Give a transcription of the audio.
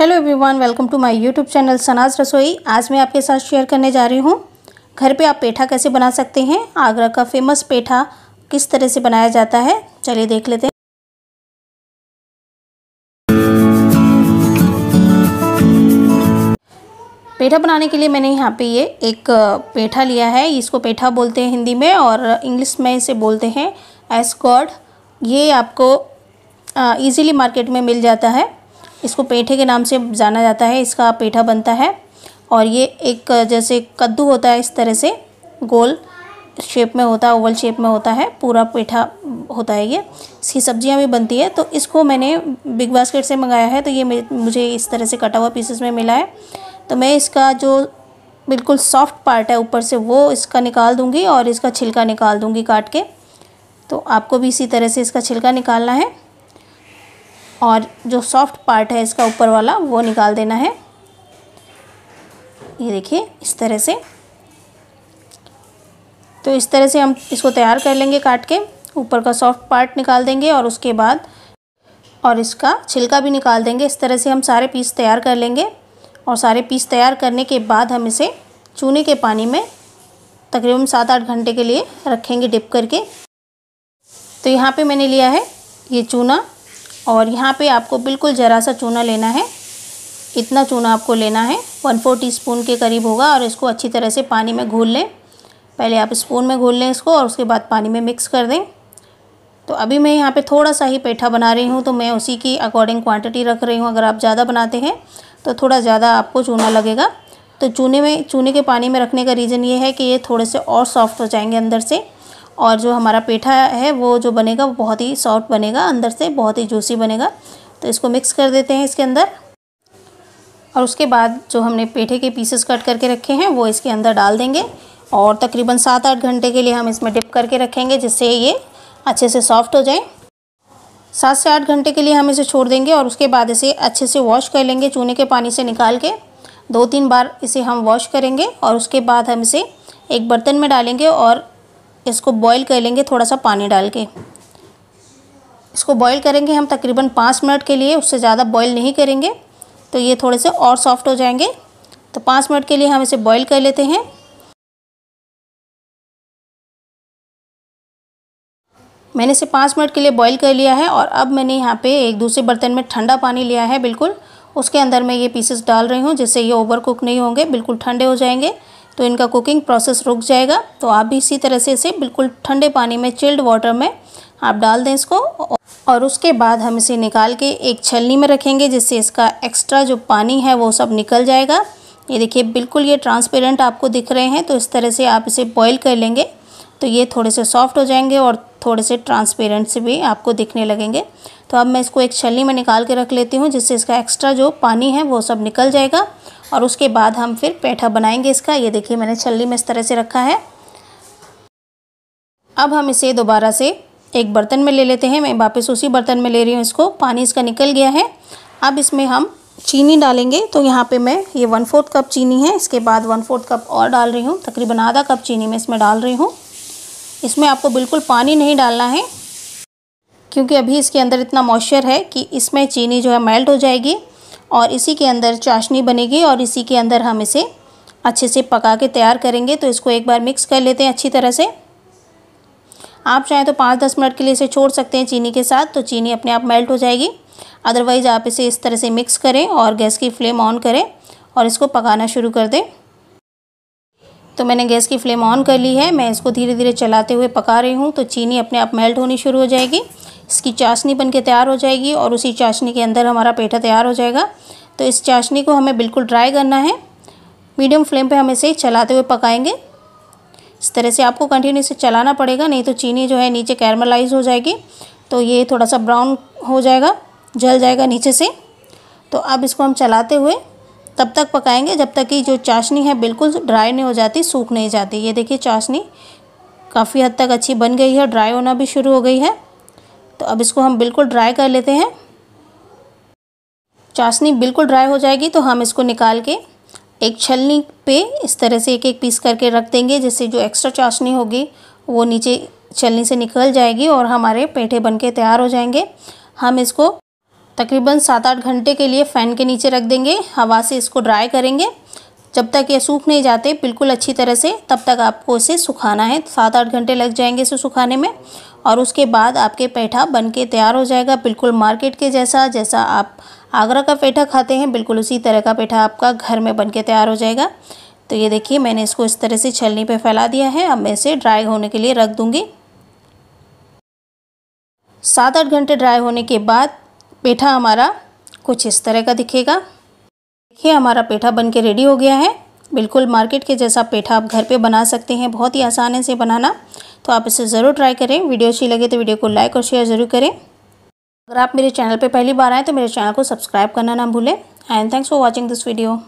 hello everyone welcome to my YouTube channel Sana's Rasoi आज मैं आपके साथ शेयर करने जा रही हूँ घर पे आप पेठा कैसे बना सकते हैं आगरा का फेमस पेठा किस तरह से बनाया जाता है चलिए देख लेते हैं पेठा बनाने के लिए मैंने यहाँ पे ये एक पेठा लिया है इसको पेठा बोलते हैं हिंदी में और इंग्लिश में इसे बोलते हैं एस्कॉड ये आपको ईजिली मार्केट में मिल जाता है इसको पेठे के नाम से जाना जाता है इसका पेठा बनता है और ये एक जैसे कद्दू होता है इस तरह से गोल शेप में होता है ओवल शेप में होता है पूरा पेठा होता है ये इसकी सब्जियां भी बनती है तो इसको मैंने बिग बास्केट से मंगाया है तो ये मुझे इस तरह से कटा हुआ पीसेस में मिला है तो मैं इसका जो बिल्कुल सॉफ्ट पार्ट है ऊपर से वो इसका निकाल दूँगी और इसका छिलका निकाल दूँगी काट के तो आपको भी इसी तरह से इसका छिलका निकालना है और जो सॉफ्ट पार्ट है इसका ऊपर वाला वो निकाल देना है ये देखिए इस तरह से तो इस तरह से हम इसको तैयार कर लेंगे काट के ऊपर का सॉफ्ट पार्ट निकाल देंगे और उसके बाद और इसका छिलका भी निकाल देंगे इस तरह से हम सारे पीस तैयार कर लेंगे और सारे पीस तैयार करने के बाद हम इसे चूने के पानी में तकरीबन सात आठ घंटे के लिए रखेंगे डिप करके तो यहाँ पे मैंने लिया है ये चूना और यहाँ पे आपको बिल्कुल ज़रा सा चूना लेना है इतना चूना आपको लेना है वन फोर टी के करीब होगा और इसको अच्छी तरह से पानी में घोल लें पहले आप स्पून में घोल लें इसको और उसके बाद पानी में मिक्स कर दें तो अभी मैं यहाँ पे थोड़ा सा ही पेठा बना रही हूँ तो मैं उसी की अकॉर्डिंग क्वान्टिटी रख रही हूँ अगर आप ज़्यादा बनाते हैं तो थोड़ा ज़्यादा आपको चूना लगेगा तो चूने में चूने के पानी में रखने का रीज़न ये है कि ये थोड़े से और सॉफ्ट हो जाएंगे अंदर से और जो हमारा पेठा है वो जो बनेगा वो बहुत ही सॉफ्ट बनेगा अंदर से बहुत ही जूसी बनेगा तो इसको मिक्स कर देते हैं इसके अंदर और उसके बाद जो हमने पेठे के पीसेस कट करके रखे हैं वो इसके अंदर डाल देंगे और तकरीबन सात आठ घंटे के लिए हम इसमें डिप करके रखेंगे जिससे ये अच्छे से सॉफ्ट हो जाए सात से आठ घंटे के लिए हम इसे छोड़ देंगे और उसके बाद इसे अच्छे से वॉश कर लेंगे चूने के पानी से निकाल के दो तीन बार इसे हम वॉश करेंगे और उसके बाद हम इसे एक बर्तन में डालेंगे और इसको बॉईल कर लेंगे थोड़ा सा पानी डाल के इसको बॉईल करेंगे हम तकरीबन पाँच मिनट के लिए उससे ज़्यादा बॉईल नहीं करेंगे तो ये थोड़े से और सॉफ्ट हो जाएंगे तो पाँच मिनट के लिए हम इसे बॉईल कर लेते हैं मैंने इसे पाँच मिनट के लिए बॉईल कर लिया है और अब मैंने यहाँ पे एक दूसरे बर्तन में ठंडा पानी लिया है बिल्कुल उसके अंदर मैं ये पीसेस डाल रही हूँ जिससे ये ओवर कुक नहीं होंगे बिल्कुल ठंडे हो जाएंगे तो इनका कुकिंग प्रोसेस रुक जाएगा तो आप भी इसी तरह से इसे बिल्कुल ठंडे पानी में चिल्ड वाटर में आप डाल दें इसको और उसके बाद हम इसे निकाल के एक छलनी में रखेंगे जिससे इसका एक्स्ट्रा जो पानी है वो सब निकल जाएगा ये देखिए बिल्कुल ये ट्रांसपेरेंट आपको दिख रहे हैं तो इस तरह से आप इसे बॉईल कर लेंगे तो ये थोड़े से सॉफ्ट हो जाएंगे और थोड़े से ट्रांसपेरेंट से भी आपको दिखने लगेंगे तो अब मैं इसको एक छलनी में निकाल के रख लेती हूँ जिससे इसका एक्स्ट्रा जो पानी है वो सब निकल जाएगा और उसके बाद हम फिर पैठा बनाएंगे इसका ये देखिए मैंने छल्ली में इस तरह से रखा है अब हम इसे दोबारा से एक बर्तन में ले लेते हैं मैं वापस उसी बर्तन में ले रही हूँ इसको पानी इसका निकल गया है अब इसमें हम चीनी डालेंगे तो यहाँ पे मैं ये वन फोर्थ कप चीनी है इसके बाद वन फोर्थ कप और डाल रही हूँ तकरीबन आधा कप चीनी मैं इसमें डाल रही हूँ इसमें आपको बिल्कुल पानी नहीं डालना है क्योंकि अभी इसके अंदर इतना मॉइस्चर है कि इसमें चीनी जो है मेल्ट हो जाएगी और इसी के अंदर चाशनी बनेगी और इसी के अंदर हम इसे अच्छे से पका के तैयार करेंगे तो इसको एक बार मिक्स कर लेते हैं अच्छी तरह से आप चाहें तो पाँच दस मिनट के लिए इसे छोड़ सकते हैं चीनी के साथ तो चीनी अपने आप मेल्ट हो जाएगी अदरवाइज़ आप इसे इस तरह से मिक्स करें और गैस की फ्लेम ऑन करें और इसको पकाना शुरू कर दें तो मैंने गैस की फ्लेम ऑन कर ली है मैं इसको धीरे धीरे चलाते हुए पका रही हूँ तो चीनी अपने आप मेल्ट होनी शुरू हो जाएगी इसकी चाशनी बन के तैयार हो जाएगी और उसी चाशनी के अंदर हमारा पेठा तैयार हो जाएगा तो इस चाशनी को हमें बिल्कुल ड्राई करना है मीडियम फ्लेम पे हम इसे चलाते हुए पकाएंगे इस तरह से आपको कंटिन्यू इसे चलाना पड़ेगा नहीं तो चीनी जो है नीचे कैरमलाइज हो जाएगी तो ये थोड़ा सा ब्राउन हो जाएगा जल जाएगा नीचे से तो अब इसको हम चलाते हुए तब तक पकाएंगे जब तक कि जो चाशनी है बिल्कुल ड्राई नहीं हो जाती सूख नहीं जाती ये देखिए चाशनी काफ़ी हद तक अच्छी बन गई है ड्राई होना भी शुरू हो गई है तो अब इसको हम बिल्कुल ड्राई कर लेते हैं चाशनी बिल्कुल ड्राई हो जाएगी तो हम इसको निकाल के एक छलनी पे इस तरह से एक एक पीस करके रख देंगे जिससे जो एक्स्ट्रा चाशनी होगी वो नीचे छलनी से निकल जाएगी और हमारे पेठे के तैयार हो जाएंगे हम इसको तकरीबन सात आठ घंटे के लिए फ़ैन के नीचे रख देंगे हवा से इसको ड्राई करेंगे जब तक ये सूख नहीं जाते बिल्कुल अच्छी तरह से तब तक आपको इसे सुखाना है सात आठ घंटे लग जाएंगे इसे सुखाने में और उसके बाद आपके पेठा बन के तैयार हो जाएगा बिल्कुल मार्केट के जैसा जैसा आप आगरा का पेठा खाते हैं बिल्कुल उसी तरह का पेठा आपका घर में बन के तैयार हो जाएगा तो ये देखिए मैंने इसको इस तरह से छलनी पे फैला दिया है अब मैं इसे ड्राई होने के लिए रख दूँगी सात आठ घंटे ड्राई होने के बाद पेठा हमारा कुछ इस तरह का दिखेगा देखिए हमारा पेठा बन के रेडी हो गया है बिल्कुल मार्केट के जैसा पेठा आप घर पे बना सकते हैं बहुत ही आसान है इसे बनाना तो आप इसे ज़रूर ट्राई करें वीडियो अच्छी लगे तो वीडियो को लाइक और शेयर ज़रूर करें अगर आप मेरे चैनल पे पहली बार आएँ तो मेरे चैनल को सब्सक्राइब करना ना भूलें and thanks for watching this video